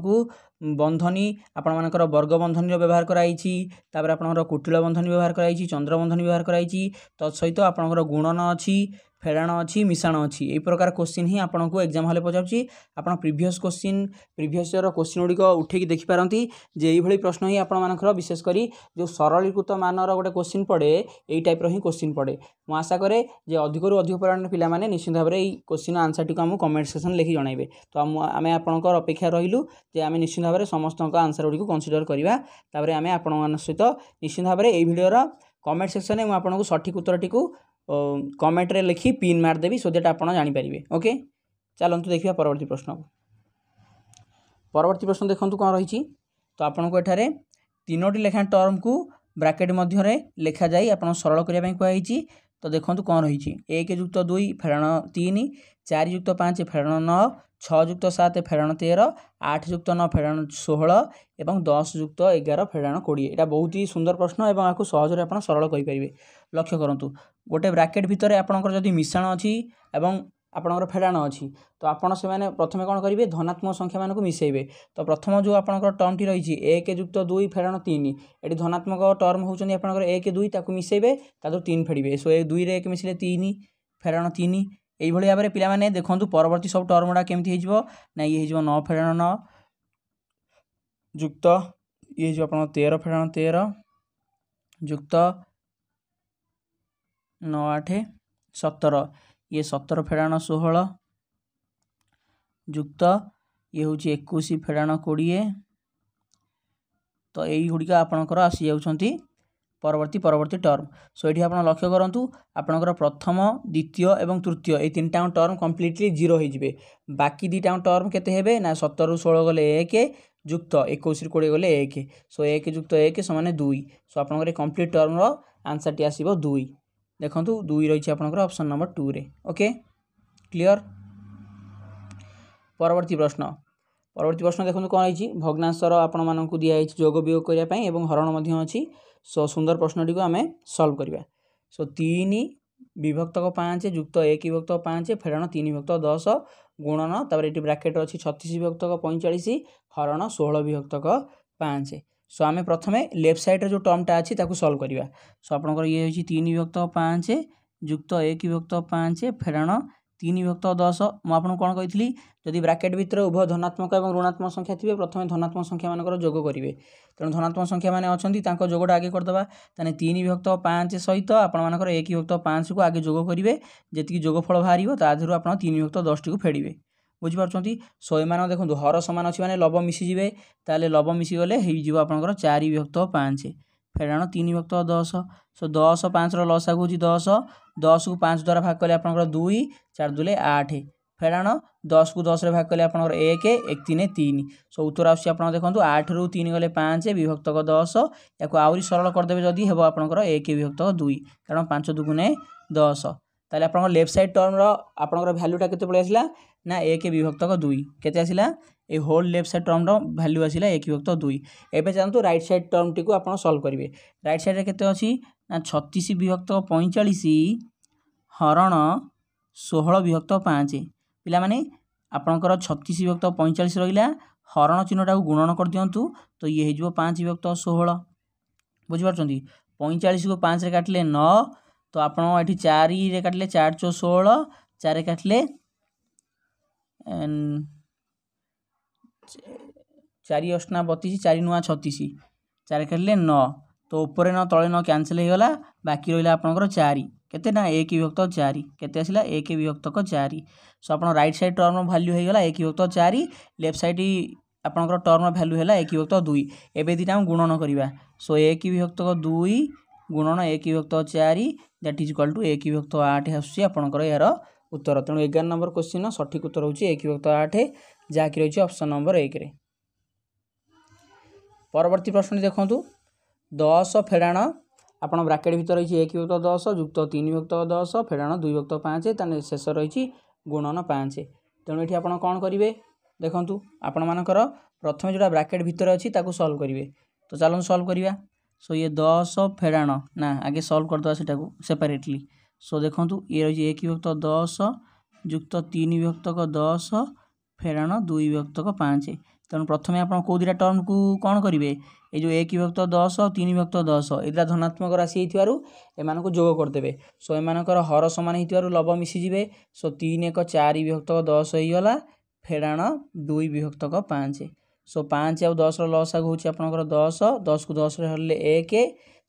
[SPEAKER 1] বন্ধনী ଆପଣମାନଙ୍କର ବର୍ଗ ବନ୍ଧନୀର ବ୍ୟବହାର କରାଯାଇଛି ତାପରେ ଆପଣଙ୍କର କୁଟିଳ ବନ୍ଧନୀ ବ୍ୟବହାର କରାଯାଇଛି ଚନ୍ଦ୍ର ବନ୍ଧନୀ ବ୍ୟବହାର କରାଯାଇଛି ତତ୍ସହିତ ଆପଣଙ୍କର ଗୁଣନ ଅଛି ଫେଡ଼ାଣ ଅଛି ମିଶାଣ ଅଛି ଏହି ପ୍ରକାର କୋଶ୍ଚିନ୍ ହିଁ ଆପଣଙ୍କୁ ଏକ୍ଜାମ୍ ହଲ୍ରେ ପଚାରୁଛି ଆପଣ ପ୍ରିଭିୟସ୍ କୋଶ୍ଚିନ୍ ପ୍ରିଭିୟସ୍ ଇୟର୍ର କୋଶ୍ଚିନ୍ ଗୁଡ଼ିକ ଉଠେଇକି ଦେଖିପାରନ୍ତି ଯେ ଏଇଭଳି ପ୍ରଶ୍ନ ହିଁ ଆପଣମାନଙ୍କର ବିଶେଷ କରି ଯେଉଁ ସରଳୀକୃତ ମାନର ଗୋଟେ କୋଶ୍ଚିନ୍ ପଡ଼େ ଏଇ ଟାଇପ୍ର ହିଁ କୋଶ୍ଚିନ୍ ପଡ଼େ ମୁଁ ଆଶା କରେ ଯେ ଅଧିକରୁ ଅଧିକ ପରିମାଣରେ ପିଲାମାନେ ନିଶ୍ଚିନ୍ତ ଭାବରେ ଏଇ କୋଶ୍ଚିନ୍ର ଆନ୍ସର୍ଟିକୁ ଆମକୁ କମେଣ୍ଟ ସେକ୍ସନ୍ ଲେଖି ଜଣାଇବେ ତ ଆମେ ଆପଣଙ୍କର ଅପେକ୍ଷା ରହିଲୁ ଯେ ଆମେ ନିଶ୍ଚିନ୍ତ ନିଶ୍ଚିତ ଭାବରେ ସମସ୍ତଙ୍କ ଆନ୍ସର୍ ଗୁଡ଼ିକୁ କନସିଡ଼ର କରିବା ତାପରେ ଆମେ ଆପଣମାନଙ୍କ ସହିତ ନିଶ୍ଚିତ ଭାବରେ ଏହି ଭିଡ଼ିଓର କମେଣ୍ଟ ସେକ୍ସନ୍ରେ ମୁଁ ଆପଣଙ୍କୁ ସଠିକ୍ ଉତ୍ତରଟିକୁ କମେଣ୍ଟରେ ଲେଖି ପିନ୍ ମାରିଦେବି ସୋ ଦ୍ୟାଟ୍ ଆପଣ ଜାଣିପାରିବେ ଓକେ ଚାଲନ୍ତୁ ଦେଖିବା ପରବର୍ତ୍ତୀ ପ୍ରଶ୍ନକୁ ପରବର୍ତ୍ତୀ ପ୍ରଶ୍ନ ଦେଖନ୍ତୁ କ'ଣ ରହିଛି ତ ଆପଣଙ୍କୁ ଏଠାରେ ତିନୋଟି ଲେଖା ଟର୍ମକୁ ବ୍ରାକେଟ୍ ମଧ୍ୟରେ ଲେଖାଯାଇ ଆପଣ ସରଳ କରିବା ପାଇଁ କୁହାଯାଇଛି ତ ଦେଖନ୍ତୁ କ'ଣ ରହିଛି ଏକ ଯୁକ୍ତ ଦୁଇ ଫେରଣ ତିନି ଚାରି ଯୁକ୍ତ ପାଞ୍ଚ ଫେରଣ ନଅ ଛଅ ଯୁକ୍ତ ସାତ ଫେରଣ ତେର ଆଠ ଯୁକ୍ତ ନଅ ଫେରଣ ଷୋହଳ ଏବଂ ଦଶ ଯୁକ୍ତ ଏଗାର ଫେରଣ କୋଡ଼ିଏ ଏଇଟା ବହୁତ ହି ସୁନ୍ଦର ପ୍ରଶ୍ନ ଏବଂ ଏହାକୁ ସହଜରେ ଆପଣ ସରଳ କରିପାରିବେ ଲକ୍ଷ୍ୟ କରନ୍ତୁ ଗୋଟେ ବ୍ରାକେଟ୍ ଭିତରେ ଆପଣଙ୍କର ଯଦି ମିଶାଣ ଅଛି ଏବଂ ଆପଣଙ୍କର ଫେଡ଼ାଣ ଅଛି ତ ଆପଣ ସେମାନେ ପ୍ରଥମେ କ'ଣ କରିବେ ଧନାତ୍ମକ ସଂଖ୍ୟାମାନଙ୍କୁ ମିଶାଇବେ ତ ପ୍ରଥମ ଯେଉଁ ଆପଣଙ୍କର ଟର୍ମଟି ରହିଛି ଏକ ଯୁକ୍ତ ଦୁଇ ଫେଡ଼ାଣ ତିନି ଏଠି ଧନାତ୍ମକ ଟର୍ମ ହେଉଛନ୍ତି ଆପଣଙ୍କର ଏକ ଦୁଇ ତାକୁ ମିଶାଇବେ ତା ଦେହରୁ ତିନି ଫେଡ଼ିବେ ସୋ ଏ ଦୁଇରେ ଏକ ମିଶିଲେ ତିନି ଫେଡ଼ାଣ ତିନି ଏଇଭଳି ଭାବରେ ପିଲାମାନେ ଦେଖନ୍ତୁ ପରବର୍ତ୍ତୀ ସବୁ ଟର୍ମ ଗୁଡ଼ା କେମିତି ହେଇଯିବ ନା ଇଏ ହେଇଯିବ ନଅ ଫେଡ଼ାଣ ନଅ ଯୁକ୍ତ ଇଏ ହେଇଯିବ ଆପଣଙ୍କ ତେର ଫେଡ଼ାଣ ତେର ଯୁକ୍ତ ନଅ ଆଠ ସତର ଇଏ ସତର ଫେଡ଼ାଣ ଷୋହଳ ଯୁକ୍ତ ଇଏ ହେଉଛି ଏକୋଇଶ ଫେଡ଼ାଣ କୋଡ଼ିଏ ତ ଏଇଗୁଡ଼ିକ ଆପଣଙ୍କର ଆସିଯାଉଛନ୍ତି ପରବର୍ତ୍ତୀ ପରବର୍ତ୍ତୀ ଟର୍ମ ସୋ ଏଠି ଆପଣ ଲକ୍ଷ୍ୟ କରନ୍ତୁ ଆପଣଙ୍କର ପ୍ରଥମ ଦ୍ୱିତୀୟ ଏବଂ ତୃତୀୟ ଏଇ ତିନିଟାଙ୍କ ଟର୍ମ କମ୍ପ୍ଲିଟଲି ଜିରୋ ହୋଇଯିବେ ବାକି ଦୁଇଟାଙ୍କ ଟର୍ମ କେତେ ହେବେ ନା ସତରରୁ ଷୋହଳ ଗଲେ ଏକ ଯୁକ୍ତ ଏକୋଇଶରୁ କୋଡ଼ିଏ ଗଲେ ଏକ ସୋ ଏକ ଯୁକ୍ତ ଏକ ସମାନେ ଦୁଇ ସୋ ଆପଣଙ୍କର କମ୍ପ୍ଲିଟ୍ ଟର୍ମର ଆନ୍ସର୍ଟି ଆସିବ ଦୁଇ দেখন্তু দুই রয়েছে আপনার অপশন নম্বর টুরে ওকে ক্লিয়ার পরবর্তী প্রশ্ন পরবর্তী প্রশ্ন দেখুন কোণ হয়েছি ভগ্নাংশর আপনার দিয়া হয়েছে যোগ বিয়োগ করা এবং হরণ অছি সো সুন্দর প্রশ্নটি আমি সলভ করা সো তিন বিভক্তক পাঁচ যুক্ত এক বিভক্তক পাঁচ ফেরণ তিন বিভক্তক দশ গুণন তাপরে এটি ব্রাকেট অছি ছত্রিশ বিভক্তক পঁয়চাশ হরণ ষোহল বিভক্তক পাঁচ সো আমি প্রথমে লেফ্ট সাইড্রে ଯେଉଁ ଟର୍ମଟା ଅଛି ତାକୁ ସଲ୍ଭ କରିବା ସୋ ଆପଣଙ୍କର ଇଏ ହେଉଛି ତିନି ବିଭକ୍ତ ପାଞ୍ଚ ଯୁକ୍ତ ଏକ ବିଭକ୍ତ ପାଞ୍ଚ ଫେରାଣ ତିନି ବିଭକ୍ତ ଦଶ ମୁଁ ଆପଣଙ୍କୁ କ'ଣ କହିଥିଲି ଯଦି ବ୍ରାକେଟ୍ ଭିତରେ ଉଭୟ ଧନାତ୍ମକ ଏବଂ ଋଣାତ୍ମକ ସଂଖ୍ୟା ଥିବେ ପ୍ରଥମେ ଧନାତ୍ମକ ସଂଖ୍ୟାମାନଙ୍କର ଯୋଗ କରିବେ ତେଣୁ ଧନାତ୍ମକ ସଂଖ୍ୟାମାନେ ଅଛନ୍ତି ତାଙ୍କ ଯୋଗଟା ଆଗେ କରିଦେବା ତାହେଲେ ତିନି ବିଭକ୍ତ ପାଞ୍ଚ ସହିତ ଆପଣମାନଙ୍କର ଏକ ବିଭକ୍ତ ପାଞ୍ଚକୁ ଆଗେ ଯୋଗ କରିବେ ଯେତିକି ଯୋଗଫଳ ବାହାରିବ ତା ଦେହରୁ ଆପଣ ତିନି ବିଭକ୍ତ ଦଶଟିକୁ ଫେଡ଼ିବେ বুঝিপারুচ্ছেন শহে দেখুন হর সমান অছি মানে লব মিশিযে তাহলে লব মিশিগলে হয়ে আপনার চারি বিভক্ত পাঁচ ফেরাণ তিন বিভক্ত দশ সো দশ পাঁচর লসাগু হচ্ছে দশ দশকু পাঁচ দ্বারা ভাগ কলে আপনার দুই চার দুলে আঠ ফেরাণ দশকু দশরে ভাগ কলে আপনার এক এক তিনে তিন সো উত্তর আসছে আপনার দেখুন আঠরু তিন গলে পাঁচ বিভক্তক দশ ইয়াকে আহরি সরল করেদেবে যদি হব আপনার এক বিভক্তক দুই কারণ পাঁচ দুগুণে দশ তাহলে আপনার লেফট সাইড টর্মর আপনার ভ্যালুটা কেতে পড়ে আসলা না এক বিভক্তক দুই কেতে আসলা এই হোল লেফট সাইড টর্মর ভ্যালু আসলা এক বিভক্ত দুই এবে জানতু রাইট সাইড টর্মটি আপনার সলভ করবে রাইট সাইডে কেতে অছি না ছত্রিশ বিভক্ত পঁয়চাশ হরণ ষোহল বিভক্ত পাঁচ পিলা মানে আপনার ছত্রিশ বিভক্ত পঁয়চাশ রহলা হরণ চিহ্নটা গুণন করদিও তো ইয়ে হয়ে পাঁচ বিভক্ত ষোহল বুঝিপার পঁয়চাশকু পাঁচরে কাটলে ন তো ଆପଣ ଏଠି ଚାରିରେ କାଟିଲେ ଚାରି ଚଉ ଷୋହଳ ଚାରି କାଟିଲେ ଚାରି ଅଷ୍ଟନା ବତିଶ ଚାରି ନୂଆ ଛତିଶ ଚାରି କାଟିଲେ ନଅ ତ ଉପରେ ନଅ ତଳେ ନଅ କ୍ୟାନସଲ୍ ହୋଇଗଲା ବାକି ରହିଲା ଆପଣଙ୍କର ଚାରି କେତେ ନା ଏକ ବିଭକ୍ତ ଚାରି କେତେ ଆସିଲା ଏକ ବିଭକ୍ତକ ଚାରି ସୋ ଆପଣ ରାଇଟ୍ ସାଇଡ଼୍ ଟର୍ମର ଭାଲ୍ୟୁ ହୋଇଗଲା ଏକ ବିଭକ୍ତ ଚାରି ଲେଫ୍ଟ ସାଇଡ଼୍ ଆପଣଙ୍କର ଟର୍ମର ଭାଲ୍ୟୁ ହେଲା ଏକ ବିଭକ୍ତ ଦୁଇ ଏବେ ଦୁଇଟା ଆମେ ଗୁଣନ କରିବା ସୋ ଏକ ବିଭକ୍ତକ ଦୁଇ ଗୁଣନ ଏକ ବିଭକ୍ତ ଚାରି ଦ୍ୟାଟ୍ ଇଜ୍ ଇକ୍ୱାଲ୍ ଟୁ ଏକ ବିଭକ୍ତ ଆଠ ଆସୁଛି ଆପଣଙ୍କର ଏହାର ଉତ୍ତର ତେଣୁ ଏଗାର ନମ୍ବର କୋଶ୍ଚିନ୍ର ସଠିକ୍ ଉତ୍ତର ହେଉଛି ଏକ ବିଭକ୍ତ ଆଠ ଯାହାକି ରହିଛି ଅପ୍ସନ୍ ନମ୍ବର ଏକରେ ପରବର୍ତ୍ତୀ ପ୍ରଶ୍ନଟି ଦେଖନ୍ତୁ ଦଶ ଫେଡ଼ାଣ ଆପଣ ବ୍ରାକେଟ୍ ଭିତରେ ରହିଛି ଏକ ବିଭକ୍ତ ଦଶ ଯୁକ୍ତ ତିନି ବିଭକ୍ତ ଦଶ ଫେଡ଼ାଣ ଦୁଇ ବିଭକ୍ତ ପାଞ୍ଚ ତାହେଲେ ଶେଷ ରହିଛି ଗୁଣନ ପାଞ୍ଚ ତେଣୁ ଏଠି ଆପଣ କ'ଣ କରିବେ ଦେଖନ୍ତୁ ଆପଣମାନଙ୍କର ପ୍ରଥମେ ଯେଉଁଟା ବ୍ରାକେଟ୍ ଭିତରେ ଅଛି ତାକୁ ସଲ୍ଭ କରିବେ ତ ଚାଲନ୍ତୁ ସଲ୍ଭ କରିବା সো ইয়ে দশ ফেড়াণ না আগে সলভ করদেবা সেটাকে সেপারেটলি সো দেখুন ইয়ে রয়েছে এক বিভক্ত দশ যুক্ত তিন বিভক্তক দশ ফেড়াণ দুই বিভক্তক পাঁচ তেমন প্রথমে আপনার কেউ দুইটা টর্মকু কম করবে এই যে এক বিভক্ত দশ আর তিন বিভক্ত দশ এই দুটা ধনাত্মক রাশি হয়েথার এমন যোগ করেদেবে সো এমনকর হর সমান হয়েথার লব মিশিযে সো তিন এক চারি বিভক্তক দশ হয়েগলা ফেড়াণ দুই বিভক্তক পাঁচ সো ପାଞ୍ଚ ଆଉ ଦଶର ଲସାଗୁ ହେଉଛି ଆପଣଙ୍କର ଦଶ ଦଶକୁ ଦଶରେ ହରିଲେ ଏକ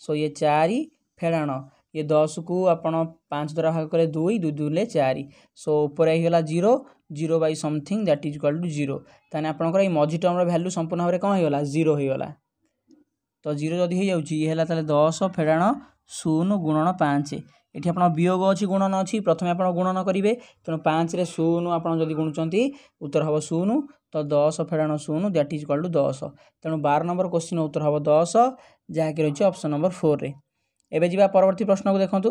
[SPEAKER 1] ସୋ ଇଏ ଚାରି ଫେଡ଼ାଣ ଇଏ ଦଶକୁ ଆପଣ ପାଞ୍ଚ ଦ୍ୱାରା ଭାଗ କଲେ ଦୁଇ ଦୁଇ ଦୁଇଲେ ଚାରି ସୋ ଉପରେ ହେଇଗଲା zero zero by something that is equal to zero ତାହେଲେ ଆପଣଙ୍କର ଏଇ ମଝି ଟର୍ମର ଭ୍ୟାଲ୍ୟୁ ସମ୍ପୂର୍ଣ୍ଣ ଭାବରେ କ'ଣ ହେଇଗଲା ଜିରୋ ହେଇଗଲା ତ ଜିରୋ ଯଦି ହେଇଯାଉଛି ଇଏ ହେଲା ତାହେଲେ ଦଶ ଫେଡ଼ାଣ ଶୂନ ଗୁଣନ ପାଞ୍ଚ ଏଠି ଆପଣ ବିୟୋଗ ଅଛି ଗୁଣନ ଅଛି ପ୍ରଥମେ ଆପଣ ଗୁଣନ କରିବେ ତେଣୁ ପାଞ୍ଚରେ ଶୂନ ଆପଣ ଯଦି ଗୁଣୁଛନ୍ତି ଉତ୍ତର ହେବ ଶୂନ ଦଶ ଫେଡ଼ାଣ ଶୂନ ଦ୍ୟାଟ୍ ଇଜ୍ କ୍ୱାଲ୍ ଟୁ ଦଶ ତେଣୁ ବାର ନମ୍ବର କୋଶ୍ଚିନ୍ ଉତ୍ତର ହେବ ଦଶ ଯାହାକି ରହିଛି ଅପ୍ସନ୍ ନମ୍ବର ଫୋର୍ରେ ଏବେ ଯିବା ପରବର୍ତ୍ତୀ ପ୍ରଶ୍ନକୁ ଦେଖନ୍ତୁ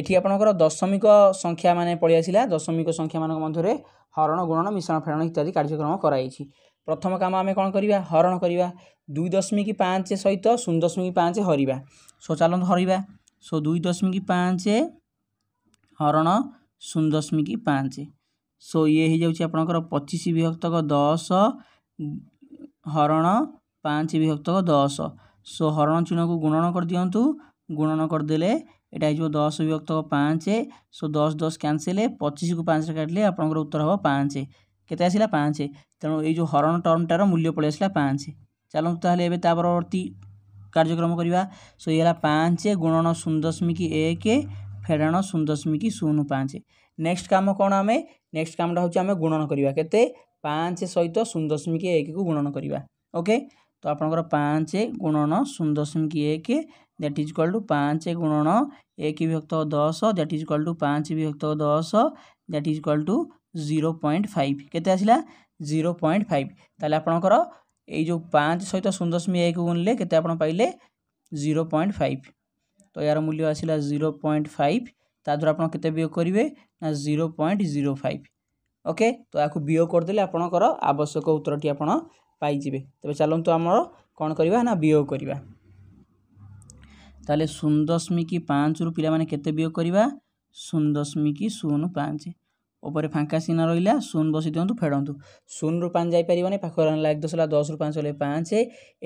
[SPEAKER 1] ଏଠି ଆପଣଙ୍କର ଦଶମିକ ସଂଖ୍ୟା ମାନେ ପଳି ଆସିଲା ଦଶମିକ ସଂଖ୍ୟାମାନଙ୍କ ମଧ୍ୟରେ ହରଣ ଗୁଣନ ମିଶ୍ରଣ ଫେଡ଼ାଣ ଇତ୍ୟାଦି କାର୍ଯ୍ୟକ୍ରମ କରାଯାଇଛି ପ୍ରଥମ କାମ ଆମେ କ'ଣ କରିବା ହରଣ କରିବା ଦୁଇ ଦଶମିକ ପାଞ୍ଚ ସହିତ ଶୂନ ଦଶମିକ ପାଞ୍ଚ ହରିବା ସୋ ଚାଲନ୍ତୁ ହରିବା ସୋ ଦୁଇ ଦଶମିକ ପାଞ୍ଚ ହରଣ ଶୂନ ଦଶମିକ ପାଞ୍ଚ ସୋ ଇଏ ହେଇଯାଉଛି ଆପଣଙ୍କର ପଚିଶ ବିଭକ୍ତକ ଦଶ ହରଣ ପାଞ୍ଚ ବିଭକ୍ତକ ଦଶ ସୋ ହରଣ ଚିହ୍ନକୁ ଗୁଣନ କରିଦିଅନ୍ତୁ ଗୁଣନ କରିଦେଲେ ଏଇଟା ହେଇଯିବ ଦଶ ବିଭକ୍ତକ ପାଞ୍ଚ ସୋ ଦଶ ଦଶ କ୍ୟାନସେଲ୍ ପଚିଶକୁ ପାଞ୍ଚରେ କାଟିଲେ ଆପଣଙ୍କର ଉତ୍ତର ହେବ ପାଞ୍ଚ କେତେ ଆସିଲା ପାଞ୍ଚ ତେଣୁ ଏଇ ଯେଉଁ ହରଣ ଟର୍ମଟାର ମୂଲ୍ୟ ପଳେଇ ଆସିଲା ପାଞ୍ଚ ଚାଲନ୍ତୁ ତାହେଲେ ଏବେ ତା ପରବର୍ତ୍ତୀ କାର୍ଯ୍ୟକ୍ରମ କରିବା ସୋ ଇଏ ହେଲା ପାଞ୍ଚ ଗୁଣନ ଶୂନ ଦଶମିକ ଏକ ଫେଡ଼ାଣ ଶୂନ ଦଶମିକ ଶୂନ ପାଞ୍ଚ ନେକ୍ସଟ କାମ କ'ଣ ଆମେ ନେକ୍ସଟ କାମଟା ହେଉଛି ଆମେ ଗୁଣନ କରିବା କେତେ ପାଞ୍ଚ ସହିତ ଶୂନ ଦଶମିକ ଏକକୁ ଗୁଣନ କରିବା ଓକେ ତ ଆପଣଙ୍କର ପାଞ୍ଚ ଗୁଣନ ଶୂନ ଦଶମିକ ଏକ ଦ୍ୟାଟ୍ ଇଜ୍ ଇକ୍ୱାଲ୍ ଟୁ ପାଞ୍ଚ ଗୁଣନ ଏକ ବିଭକ୍ତ ଦଶ ଦ୍ୟାଟ୍ ଇଜ୍ ଇକ୍ୱାଲ୍ ଟୁ ପାଞ୍ଚ ବିଭକ୍ତ ଦଶ that is equal to zero point five କେତେ ଆସିଲା ଜିରୋ ପଏଣ୍ଟ ଫାଇଭ୍ ତାହେଲେ ଆପଣଙ୍କର ଏଇ ଯେଉଁ ପାଞ୍ଚ ସହିତ ଶୂନ ଦଶମିକ ଏକ ଗୁଣିଲେ କେତେ ଆପଣ ପାଇଲେ ଜିରୋ ପଏଣ୍ଟ ଫାଇଭ୍ ତ ଏହାର ମୂଲ୍ୟ ଆସିଲା ଜିରୋ ପଏଣ୍ଟ ଫାଇଭ୍ ତା ଦ୍ୱାରା ଆପଣ କେତେ ବିୟୋଗ କରିବେ ନା zero point zero five okay ତ ଏହାକୁ ବିୟୋଗ କରିଦେଲେ ଆପଣଙ୍କର ଆବଶ୍ୟକ ଉତ୍ତରଟି ଆପଣ ପାଇଯିବେ ତେବେ ଚାଲନ୍ତୁ ଆମର କ'ଣ କରିବା ନା ବିୟୋଗ କରିବା ତାହେଲେ ଶୂନ ଦଶମିକ ପାଞ୍ଚରୁ ପିଲାମାନେ କେତେ ବିୟୋଗ କରିବା ଶୂନ ଦଶମିକ ଶୂନ ପାଞ୍ଚ ଉପରେ ଫାଙ୍କା ସିନା ରହିଲା ଶୂନ ବସି ଦିଅନ୍ତୁ ଫେଡ଼ନ୍ତୁ ଶୂନରୁ ପାଞ୍ଚ ଯାଇପାରିବନି ପାଖରେ ରହିଲା ଏକ ଦଶ ହେଲା ଦଶରୁ ପାଞ୍ଚ ଗଲେ ପାଞ୍ଚ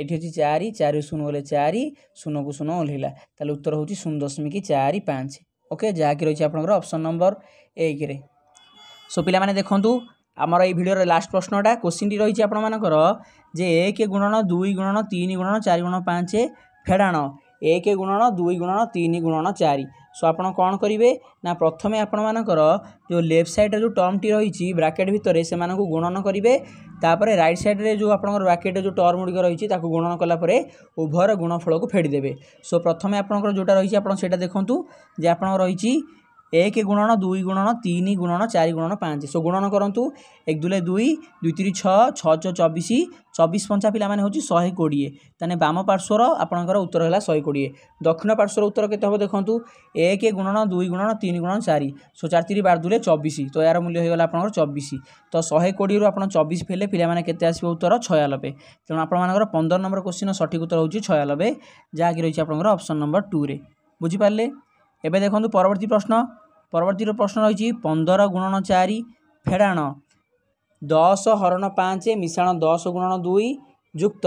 [SPEAKER 1] ଏଠି ହେଉଛି ଚାରି ଚାରିରୁ ଶୂନ ଗଲେ ଚାରି ଶୂନକୁ ଶୂନ ଓହ୍ଲେଇଲା ତାହେଲେ ଉତ୍ତର ହେଉଛି ଶୂନ ଦଶମିକ ଚାରି ପାଞ୍ଚ ওকে যাହାକି ରହିଛି ଆପଣଙ୍କର ଅପସନ୍ ନମ୍ବର ଏକରେ ସୋ ପିଲାମାନେ ଦେଖନ୍ତୁ ଆମର ଏଇ ଭିଡ଼ିଓର ଲାଷ୍ଟ ପ୍ରଶ୍ନଟା କୋଶ୍ଚିନ୍ଟି ରହିଛି ଆପଣମାନଙ୍କର ଯେ ଏକ ଗୁଣନ ଦୁଇ ଗୁଣନ ତିନି ଗୁଣନ ଚାରି ଗୁଣନ ପାଞ୍ଚ ଫେଡ଼ାଣ ଏକ ଗୁଣନ ଦୁଇ ଗୁଣନ ତିନି ଗୁଣନ ଚାରି ସୋ ଆପଣ କ'ଣ କରିବେ ନା ପ୍ରଥମେ ଆପଣମାନଙ୍କର ଯେଉଁ ଲେଫ୍ଟ ସାଇଡ଼୍ରେ ଯେଉଁ ଟର୍ମଟି ରହିଛି ବ୍ରାକେଟ୍ ଭିତରେ ସେମାନଙ୍କୁ ଗୁଣନ କରିବେ ତାପରେ ରାଇଟ୍ ସାଇଡ଼୍ରେ ଯେଉଁ ଆପଣଙ୍କର ବ୍ରାକେଟ୍ରେ ଯେଉଁ ଟର୍ମ ଗୁଡ଼ିକ ରହିଛି ତାକୁ ଗୁଣନ କଲା ପରେ ଉଭୟର ଗୁଣଫଳକୁ ଫେଡ଼ିଦେବେ ସୋ ପ୍ରଥମେ ଆପଣଙ୍କର ଯେଉଁଟା ରହିଛି ଆପଣ ସେଇଟା ଦେଖନ୍ତୁ ଯେ ଆପଣଙ୍କର ରହିଛି ଏକ ଗୁଣନ ଦୁଇ ଗୁଣନ ତିନି ଗୁଣନ ଚାରି ଗୁଣନ ପାଞ୍ଚ ସୋ ଗୁଣନ କରନ୍ତୁ ଏକ ଦୁଲେ ଦୁଇ ଦୁଇ ତିରି ଛଅ ଛଅ ଛଅ ଚବିଶ ଚବିଶ ପଞ୍ଚା ପିଲାମାନେ ହେଉଛି ଶହେ କୋଡ଼ିଏ ତାହେଲେ ବାମ ପାର୍ଶ୍ୱର ଆପଣଙ୍କର ଉତ୍ତର ହେଲା ଶହେ କୋଡ଼ିଏ ଦକ୍ଷିଣ ପାର୍ଶ୍ୱର ଉତ୍ତର କେତେ ହେବ ଦେଖନ୍ତୁ ଏକ ଗୁଣନ ଦୁଇ ଗୁଣନ ତିନି ଗୁଣନ ଚାରି ସୋ ଚାରି ତିରି ବାର ଦୁଲେ ଚବିଶ ତ ଏହାର ମୂଲ୍ୟ ହୋଇଗଲା ଆପଣଙ୍କର ଚବିଶ ତ ଶହେ କୋଡ଼ିଏରୁ ଆପଣ ଚବିଶ ଫେରିଲେ ପିଲାମାନେ କେତେ ଆସିବ ଉତ୍ତର ଛୟାନବେ ତେଣୁ ଆପଣମାନଙ୍କର ପନ୍ଦର ନମ୍ବର କୋଶ୍ଚିନ୍ର ସଠିକ୍ ଉତ୍ତର ହେଉଛି ଛୟାନବେ ଯାହାକି ରହିଛି ଆପଣଙ୍କର ଅପସନ୍ ନମ୍ବର ଟୁରେ ବୁଝିପାରିଲେ ଏବେ ଦେଖନ୍ତୁ ପରବର୍ତ୍ତୀ ପ୍ରଶ୍ନ ପରବର୍ତ୍ତୀ ପ୍ରଶ୍ନ ରହିଛି ପନ୍ଦର ଗୁଣନ ଚାରି ଫେଡ଼ାଣ ଦଶ ହରଣ ପାଞ୍ଚ ମିଶାଣ ଦଶ ଗୁଣନ ଦୁଇ ଯୁକ୍ତ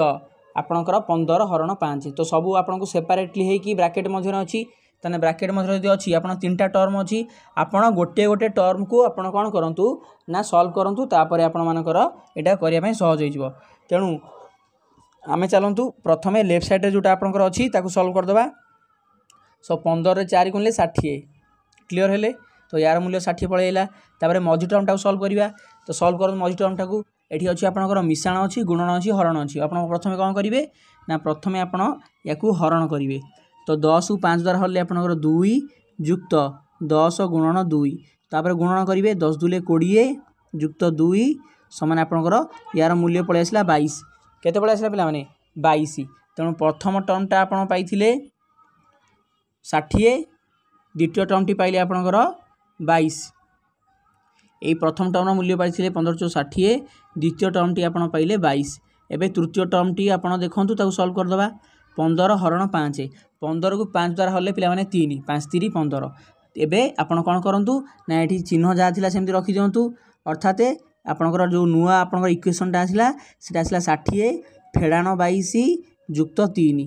[SPEAKER 1] ଆପଣଙ୍କର ପନ୍ଦର ହରଣ ପାଞ୍ଚ ତ ସବୁ ଆପଣଙ୍କୁ ସେପାରେଟଲି ହେଇକି ବ୍ରାକେଟ୍ ମଧ୍ୟରେ ଅଛି ତାହେଲେ ବ୍ରାକେଟ୍ ମଧ୍ୟରେ ଯଦି ଅଛି ଆପଣ ତିନିଟା ଟର୍ମ ଅଛି ଆପଣ ଗୋଟିଏ ଗୋଟିଏ ଟର୍ମକୁ ଆପଣ କ'ଣ କରନ୍ତୁ ନା ସଲ୍ଭ କରନ୍ତୁ ତାପରେ ଆପଣମାନଙ୍କର ଏଇଟା କରିବା ପାଇଁ ସହଜ ହେଇଯିବ ତେଣୁ ଆମେ ଚାଲନ୍ତୁ ପ୍ରଥମେ ଲେଫ୍ଟ ସାଇଡ଼୍ରେ ଯେଉଁଟା ଆପଣଙ୍କର ଅଛି ତାକୁ ସଲ୍ଭ କରିଦେବା সো পনেরে চারি গুণলে ষাঠিয়ে ক্লিয়ার হলে তো ইয়ার মূল্য ষাঠিয়ে পলাইলা তাপরে মঝি টর্মটা সল্ভ করা তো সল্ভ করুন মঝি টর্মটা এটি অছি আপনার মিশ্রণ অছি গুণন অছি হরণ অছি আপনার প্রথমে কম করবে না প্রথমে আপনার ইয়াকু হরণ করবে তো দশ পাঁচ দ্বারা হলে আপনার দুই যুক্ত দশ গুণন দুই তাপরে গুণন করবে দশ দুলে কোড়িয়ে যুক্ত দুই সমান আপনার ইয়ার মূল্য পলাই আসলা বাইশ কেতে পলাই আসলা পিলা মানে বাইশ তেমন প্রথম টর্মটা আপনার পাইলে ষাঠিয়ে দ্বিতীয় টর্মটি পাইলে আপনার বাইশ এই প্রথম টর্মর মূল্য পাইলে পনেরো চৌ ষাঠিয়ে দ্বিতীয় টর্মটি আপনার পাইলে বাইশ এবে তৃতীয় টর্মটি আপনার দেখুন তাকে সলভ করেদেবা পনেরো হরণ পাঁচ পনেরকে পাঁচ দ্বারা হলে পিলামানে তিন পাঁচ তিরি পনেরো এবে আপনার কোণ করতু না এটি চিহ্ন যা লা সেমি রখি দিও অর্থাৎ আপনার যে নূয়া আপনার ইকুয়েসনটা আসলা সেটা আসলা ষাঠিয়ে ফেড়াণ বাইশ যুক্ত তিন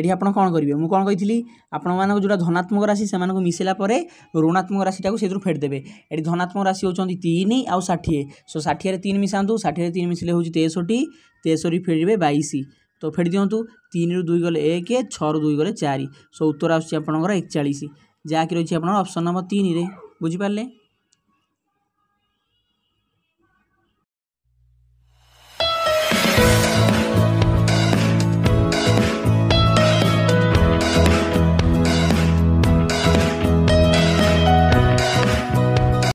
[SPEAKER 1] এটি আপনার কোণ করবে মু কোণ কইলি আপনার যেটা ধনাত্মক রাশি সে মিশিলা পরে ঋণাত্মক রাশিটা সেতু ফেটদেবে এটি ধনাত্মক রাশি হচ্ছেন তিন আউ ষাঠিয়ে সো ষাঠিয়ে তিন মিশাতু ষাঠিয়ে তিন মিশিলে হচ্ছে তেষট্টি তেষট্টি ফেরবে বাইশ তো ফেড়ি দিও তিন রু দুই গলে এক ছ রু দুই গলে চারি সো উত্তর আসছে আপনার একচাশ যাকি রয়েছে আপনার অপসন নম্বর তিন বুঝিপারে